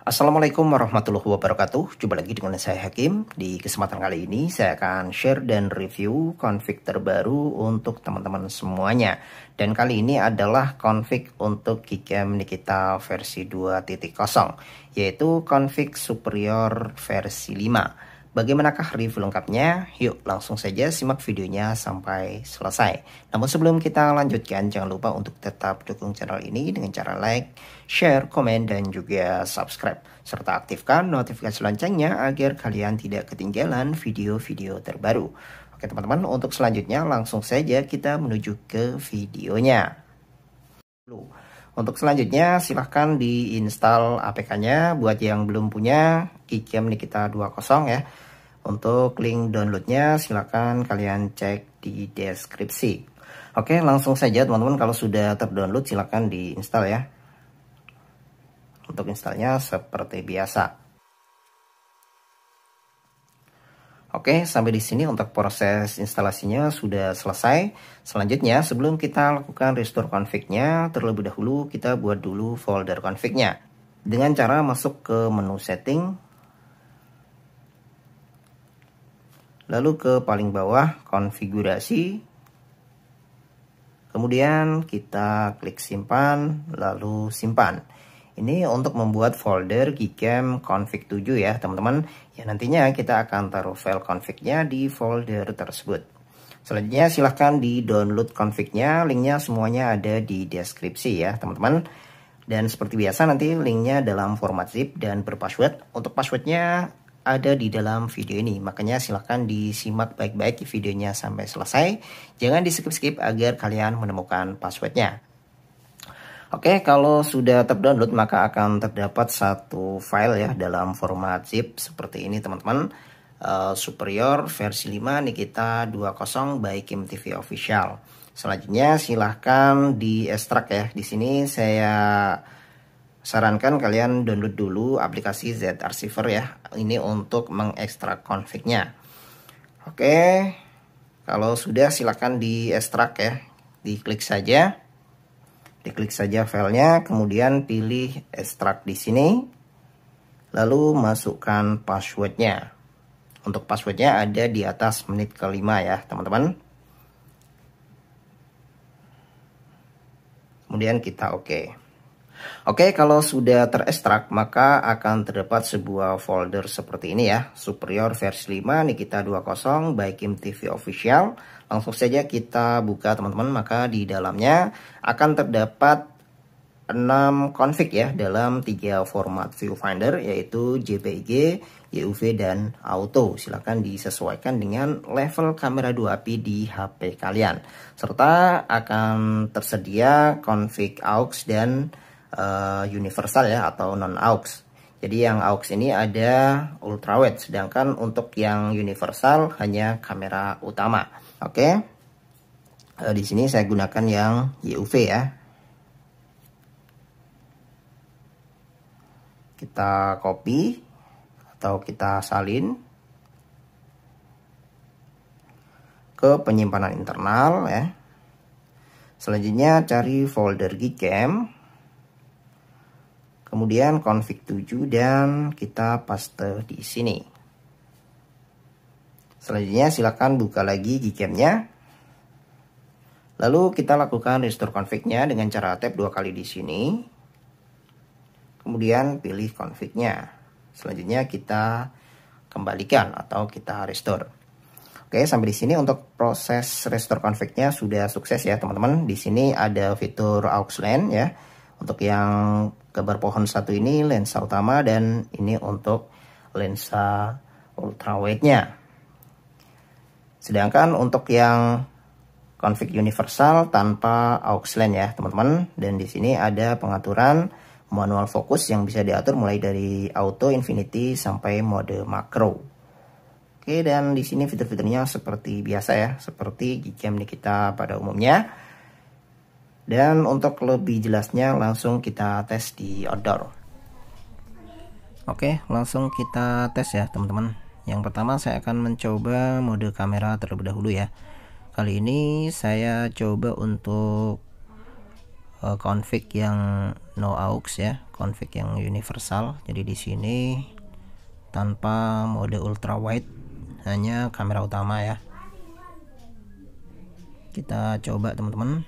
Assalamualaikum warahmatullahi wabarakatuh. Jumpa lagi dengan saya Hakim. Di kesempatan kali ini saya akan share dan review config terbaru untuk teman-teman semuanya. Dan kali ini adalah config untuk Gcam Nikita versi 2.0 yaitu config superior versi 5. Bagaimanakah review lengkapnya? Yuk langsung saja simak videonya sampai selesai. Namun sebelum kita lanjutkan, jangan lupa untuk tetap dukung channel ini dengan cara like, share, komen, dan juga subscribe. Serta aktifkan notifikasi loncengnya agar kalian tidak ketinggalan video-video terbaru. Oke teman-teman, untuk selanjutnya langsung saja kita menuju ke videonya. Untuk selanjutnya silahkan diinstal APK-nya. Buat yang belum punya, Kicam Nikita 20 ya. Untuk link downloadnya silahkan kalian cek di deskripsi. Oke langsung saja teman-teman kalau sudah terdownload silahkan install ya. Untuk installnya seperti biasa. Oke, sampai di sini untuk proses instalasinya sudah selesai. Selanjutnya, sebelum kita lakukan restore config-nya, terlebih dahulu kita buat dulu folder config-nya. Dengan cara masuk ke menu setting, lalu ke paling bawah konfigurasi kemudian kita klik simpan lalu simpan ini untuk membuat folder gcam config 7 ya teman-teman ya nantinya kita akan taruh file confignya di folder tersebut selanjutnya silahkan di download confignya linknya semuanya ada di deskripsi ya teman-teman dan seperti biasa nanti linknya dalam format zip dan berpassword untuk passwordnya ada di dalam video ini. Makanya silahkan disimak baik-baik videonya sampai selesai. Jangan di skip-skip agar kalian menemukan passwordnya. Oke, kalau sudah terdownload maka akan terdapat satu file ya dalam format zip seperti ini teman-teman. Uh, superior versi 5 Nikita 20 by Kim TV Official. Selanjutnya silahkan di ekstrak ya. Di sini saya Sarankan kalian download dulu aplikasi Z-Archiver ya. Ini untuk mengekstrak config Oke, kalau sudah silakan diekstrak ya. Diklik saja. Diklik saja filenya, kemudian pilih ekstrak di sini. Lalu masukkan passwordnya. Untuk passwordnya ada di atas menit kelima ya teman-teman. Kemudian kita oke. Okay. Oke, kalau sudah terekstrak maka akan terdapat sebuah folder seperti ini ya. Superior versi 5 Nikita 20 by Kim TV Official. Langsung saja kita buka teman-teman, maka di dalamnya akan terdapat 6 config ya dalam 3 format viewfinder yaitu JPEG, YUV dan auto. Silakan disesuaikan dengan level kamera 2 api di HP kalian. Serta akan tersedia config aux dan uh, universal ya atau non aux. Jadi yang aux ini ada ultrawide sedangkan untuk yang universal hanya kamera utama. Oke. Okay. Uh, eh, di sini saya gunakan yang YUV ya. Kita copy atau kita salin ke penyimpanan internal ya. Selanjutnya cari folder Gcam. Kemudian config 7 dan kita paste di sini. Selanjutnya silakan buka lagi GCamnya. Lalu kita lakukan restore config dengan cara tap dua kali di sini. Kemudian pilih config-nya. Selanjutnya kita kembalikan atau kita restore. Oke, sampai di sini untuk proses restore config sudah sukses ya, teman-teman. Di sini ada fitur auxlan ya untuk yang gambar pohon satu ini lensa utama dan ini untuk lensa ultrawide-nya. Sedangkan untuk yang config universal tanpa aux lens ya teman-teman dan di sini ada pengaturan manual fokus yang bisa diatur mulai dari auto infinity sampai mode makro. Oke, dan di sini fitur-fiturnya seperti biasa ya, seperti gcam kita pada umumnya. Dan untuk lebih jelasnya langsung kita tes di outdoor. Oke, langsung kita tes ya, teman-teman. Yang pertama saya akan mencoba mode kamera terlebih dahulu ya. Kali ini saya coba untuk eh, config yang no aux ya, config yang universal. Jadi di sini tanpa mode ultra wide, hanya kamera utama ya. Kita coba teman-teman.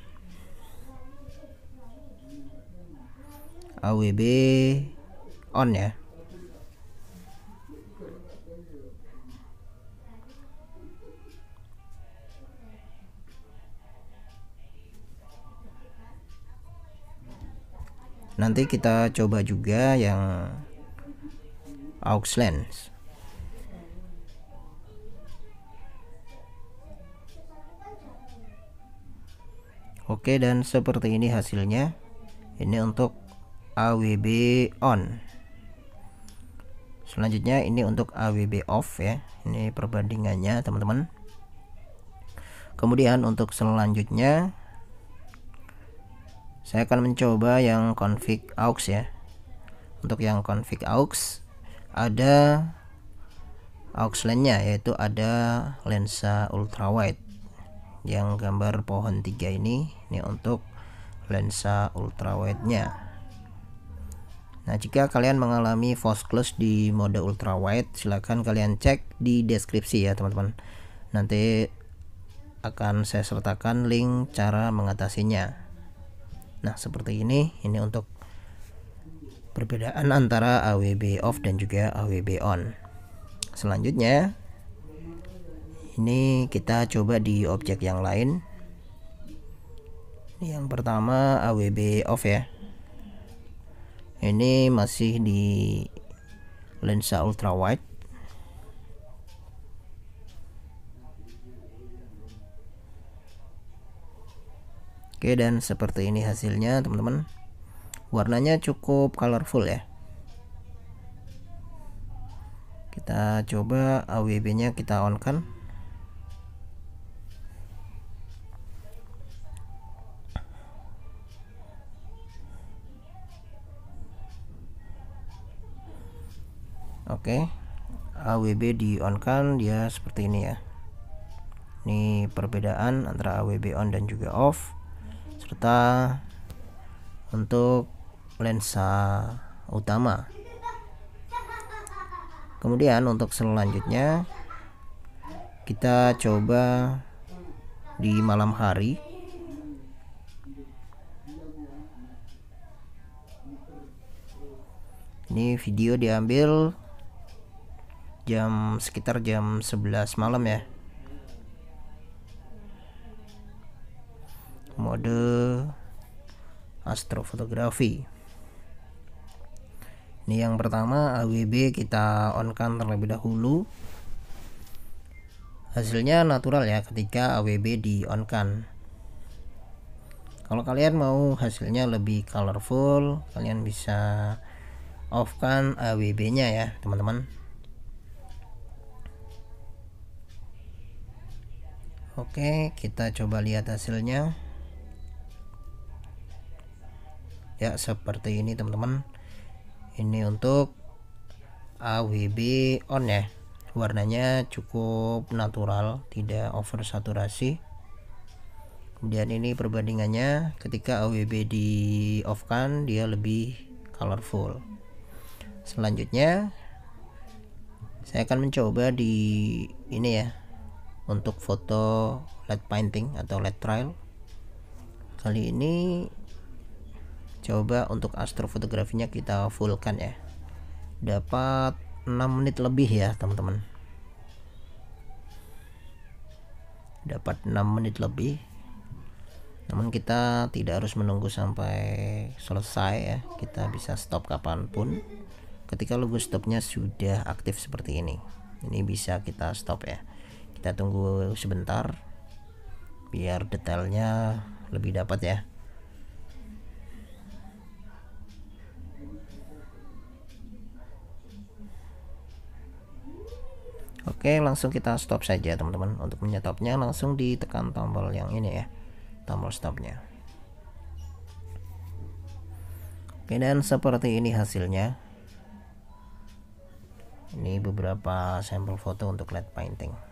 AWB on ya nanti kita coba juga yang aux lens oke dan seperti ini hasilnya ini untuk awb on selanjutnya ini untuk awb off ya ini perbandingannya teman-teman kemudian untuk selanjutnya saya akan mencoba yang config aux ya untuk yang config aux ada aux lensnya yaitu ada lensa ultrawide yang gambar pohon tiga ini ini untuk lensa ultrawide nya Nah, jika kalian mengalami false close di mode ultra wide, silahkan kalian cek di deskripsi ya, teman-teman. Nanti akan saya sertakan link cara mengatasinya. Nah, seperti ini. Ini untuk perbedaan antara AWB off dan juga AWB on. Selanjutnya, ini kita coba di objek yang lain. Ini yang pertama AWB off ya ini masih di lensa ultra wide Oke dan seperti ini hasilnya teman-teman warnanya cukup colorful ya kita coba AWB nya kita on kan oke AWB di on kan dia seperti ini ya ini perbedaan antara AWB on dan juga off serta untuk lensa utama kemudian untuk selanjutnya kita coba di malam hari ini video diambil jam sekitar jam 11 malam ya mode astrofotografi ini yang pertama AWB kita on kan terlebih dahulu hasilnya natural ya ketika AWB di on kan kalau kalian mau hasilnya lebih colorful kalian bisa off kan AWB nya ya teman-teman Oke, kita coba lihat hasilnya. Ya, seperti ini teman-teman. Ini untuk AWB on ya. Warnanya cukup natural, tidak over saturasi. Kemudian ini perbandingannya ketika AWB di off kan dia lebih colorful. Selanjutnya saya akan mencoba di ini ya untuk foto LED painting atau LED trial kali ini coba untuk astrofotografinya kita fullkan ya dapat 6 menit lebih ya teman-teman dapat 6 menit lebih namun kita tidak harus menunggu sampai selesai ya kita bisa stop kapanpun ketika logo stopnya sudah aktif seperti ini ini bisa kita stop ya kita tunggu sebentar biar detailnya lebih dapat ya Oke langsung kita stop saja teman-teman Untuk menyetopnya langsung ditekan tombol yang ini ya Tombol stopnya Oke dan seperti ini hasilnya Ini beberapa sampel foto untuk LED painting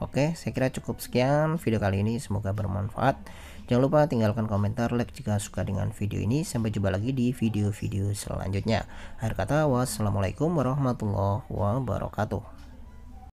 Oke, saya kira cukup sekian video kali ini. Semoga bermanfaat. Jangan lupa tinggalkan komentar, like jika suka dengan video ini. Sampai jumpa lagi di video-video selanjutnya. Akhir kata, wassalamualaikum warahmatullahi wabarakatuh.